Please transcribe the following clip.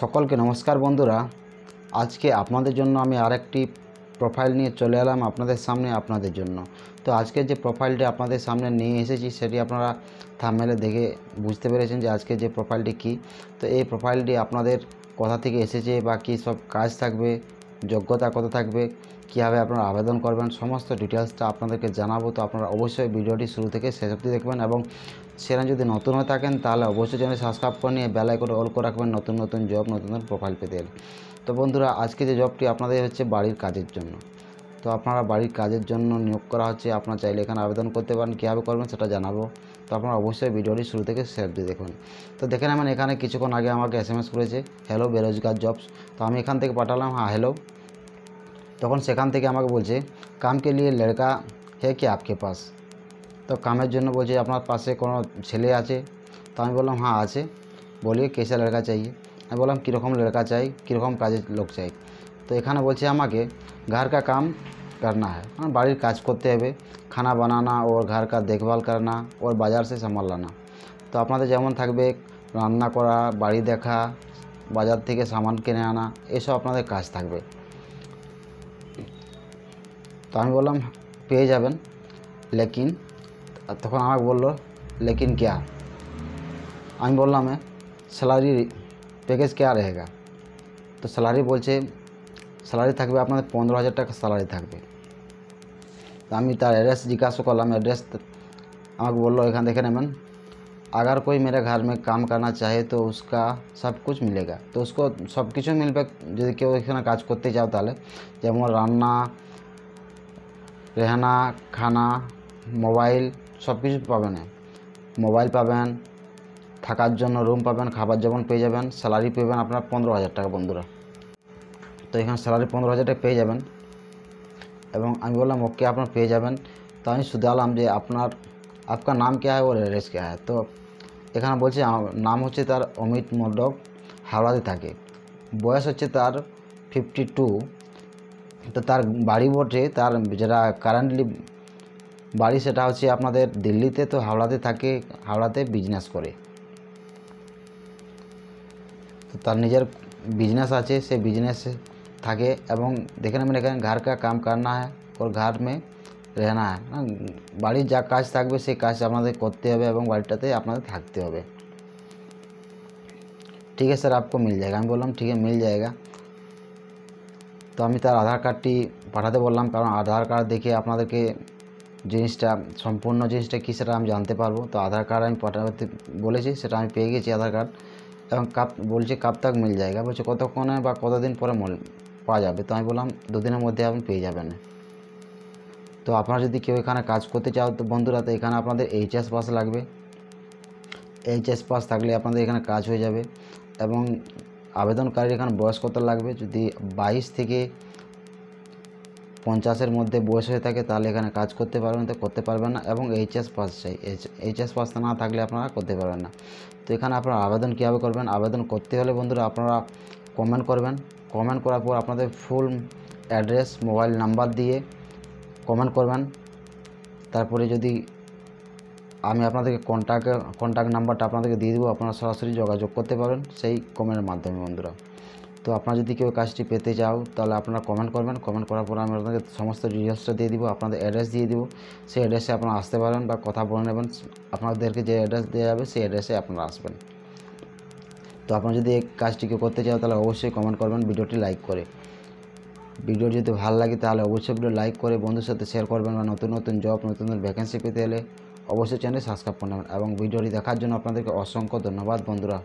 সকলকে নমস্কার বন্ধুরা আজকে আপনাদের জন্য আমি আরেকটি প্রোফাইল নিয়ে চলে এলাম আপনাদের সামনে আপনাদের জন্য তো আজকে যে প্রোফাইলটি আপনাদের সামনে নিয়ে এসেছি সেটি আপনারা থামেলে দেখে বুঝতে পেরেছেন যে আজকে যে প্রোফাইলটি কি তো এই প্রোফাইলটি আপনাদের কোথা থেকে এসেছে বা কী সব কাজ থাকবে যোগ্যতা কত থাকবে কীভাবে আপনারা আবেদন করবেন সমস্ত ডিটেলসটা আপনাদেরকে জানাবো তো আপনারা অবশ্যই ভিডিওটি শুরু থেকে শেষ অবধি দেখবেন এবং সেখানে যদি নতুন হয়ে থাকেন তাহলে অবশ্যই চ্যানেল সাবস্ক্রাইব করে নিয়ে বেলায় করে অল করে রাখবেন নতুন নতুন জব নতুন নতুন প্রোফাইল পেতে তো বন্ধুরা আজকে যে জবটি আপনাদের হচ্ছে বাড়ির কাজের জন্য তো আপনারা বাড়ির কাজের জন্য নিয়োগ করা হচ্ছে আপনারা চাইলে এখানে আবেদন করতে পারেন কীভাবে করবেন সেটা জানাবো তো আপনারা অবশ্যই ভিডিওটি শুরু থেকে শেষ দিয়ে দেখুন তো দেখে নেবেন এখানে কিছুক্ষণ আগে আমাকে এস এম এস করেছে হ্যালো বেরোজগার জবস তো আমি এখান থেকে পাঠালাম হ্যাঁ হ্যালো তখন সেখান থেকে আমাকে বলছে কামকে লিয়ে লড়কা হে কি আপকে পাস তো কামের জন্য বলছে আপনার পাশে কোনো ছেলে আছে তো আমি বললাম হ্যাঁ আছে বলিয়ে কেসা লড়কা চাই আমি বললাম কীরকম লড়কা চাই কীরকম কাজের লোক চাই তো এখানে বলছে আমাকে ঘর কা কাম করনা হ্যাঁ हाँ বাড়ির কাজ করতে হবে খানা বানানা ওর घर দেখভাল করানা करना বাজার সে से তো আপনাদের যেমন থাকবে রান্না করা বাড়ি দেখা বাজার থেকে সামান কিনে আনা এসব আপনাদের কাজ থাকবে আমি বললাম পেয়ে যাবেন কিন্তু ততক্ষণ আমাকে বললো কিন্তু কি আ আমি বললাম আমি স্যালারি প্যাকেজ কি আরেগা তো স্যালারি বলছে স্যালারি থাকবে আপনাদের 15000 টাকা স্যালারি থাকবে আমি তার অ্যাড্রেস দি কাছে বললাম অ্যাড্রেস আমাকে বললো এখান দেখেন এমন अगर कोई मेरे घर में काम करना चाहे तो उसका सब कुछ मिलेगा तो उसको सब कुछ मिल पे यदि के काम करते जाओ ताले যেমন রান্না রেহানা খানা মোবাইল সব কিছু পাবেন মোবাইল পাবেন থাকার জন্য রুম পাবেন খাবার যেমন পেয়ে যাবেন স্যালারি পাবেন আপনার পনেরো হাজার টাকা বন্ধুরা তো এখানে স্যালারি পনেরো হাজার টাকা পেয়ে যাবেন এবং আমি বললাম ওকে আপনার পেয়ে যাবেন তো আমি আলাম যে আপনার আপনার নাম কে হয় ও রেস কে হয় তো এখানে বলছে নাম হচ্ছে তার অমিত মণ্ডপ হাওড়াতে থাকে বয়স হচ্ছে তার ফিফটি টু তো তার বাড়ি বটে তার যারা কারেন্টলি বাড়ি সেটা হচ্ছে আপনাদের দিল্লিতে তো হাওড়াতে থাকে হাওড়াতে বিজনেস করে তো তার নিজের बिजनेस आचे से बिजनेस थके एवं देखने में लेकिन घर का काम करना है और घर में रहना है না বাড়ি যা কাজ থাকবে সেই কাজ আপনাদের করতে হবে এবং বাড়িটাতে আপনাদের থাকতে হবে ठीक है सर आपको मिल जाएगा हम बोला ठीक है मिल जाएगा তো আমি তার আধার কার্ডটি পাঠাতে বললাম কারণ আধার কার্ড দেখে আপনাদেরকে জিনিসটা সম্পূর্ণ জিনিসটা কী সেটা আমি জানতে পারবো তো আধার কার্ড আমি পাঠাতে বলেছি সেটা আমি পেয়ে গেছি আধার কার্ড এবং কাপ বলছে কাপ তাক মিল জায়গা বলছে কতক্ষণে বা কতদিন পরে মল পাওয়া যাবে তো আমি বললাম দুদিনের মধ্যে আপনি পেয়ে যাবেন তো আপনারা যদি কেউ এখানে কাজ করতে চাও তো বন্ধুরা তো এখানে আপনাদের এইচএস পাস লাগবে এইচএস পাস থাকলে আপনাদের এখানে কাজ হয়ে যাবে এবং আবেদনকারীর এখানে বয়স কত লাগবে যদি বাইশ থেকে পঞ্চাশের মধ্যে বয়স হয়ে থাকে তাহলে এখানে কাজ করতে পারবেন তো করতে পারবেন না এবং এইচএস পাস চাই এইচএস পাস না থাকলে আপনারা করতে পারবেন না তো এখানে আপনারা আবেদন কীভাবে করবেন আবেদন করতে হলে বন্ধুরা আপনারা কমেন্ট করবেন কমেন্ট করার পর আপনাদের ফুল অ্যাড্রেস মোবাইল নাম্বার দিয়ে কমেন্ট করবেন তারপরে যদি আমি আপনাদেরকে কন্ট্যাক্ট কন্ট্যাক্ট নাম্বারটা আপনাদেরকে দিয়ে দেবো আপনারা সরাসরি যোগাযোগ করতে পারেন সেই কমেন্টের মাধ্যমে বন্ধুরা তো আপনারা যদি কেউ কাজটি পেতে চাও তাহলে আপনারা কমেন্ট করবেন কমেন্ট করার পর আমি আপনাদের সমস্ত ডিটেলসটা দিয়ে দিব আপনাদের অ্যাড্রেস দিয়ে দিব সেই অ্যাড্রেসে আপনারা আসতে পারেন বা কথা বলে নেবেন আপনাদেরকে যে অ্যাড্রেস দেওয়া যাবে সেই অ্যাড্রেসে আপনারা আসবেন তো আপনারা যদি এই কাজটি কেউ করতে চাও তাহলে অবশ্যই কমেন্ট করবেন ভিডিওটি লাইক করে ভিডিও যদি ভালো লাগে তাহলে অবশ্যই ভিডিও লাইক করে বন্ধুর সাথে শেয়ার করবেন বা নতুন নতুন জব নতুন নতুন ভ্যাকেন্সি পেতে হলে অবশ্যই চ্যানেল সাবস্ক্রাইব করে নেবেন এবং ভিডিওটি দেখার জন্য আপনাদেরকে অসংখ্য ধন্যবাদ বন্ধুরা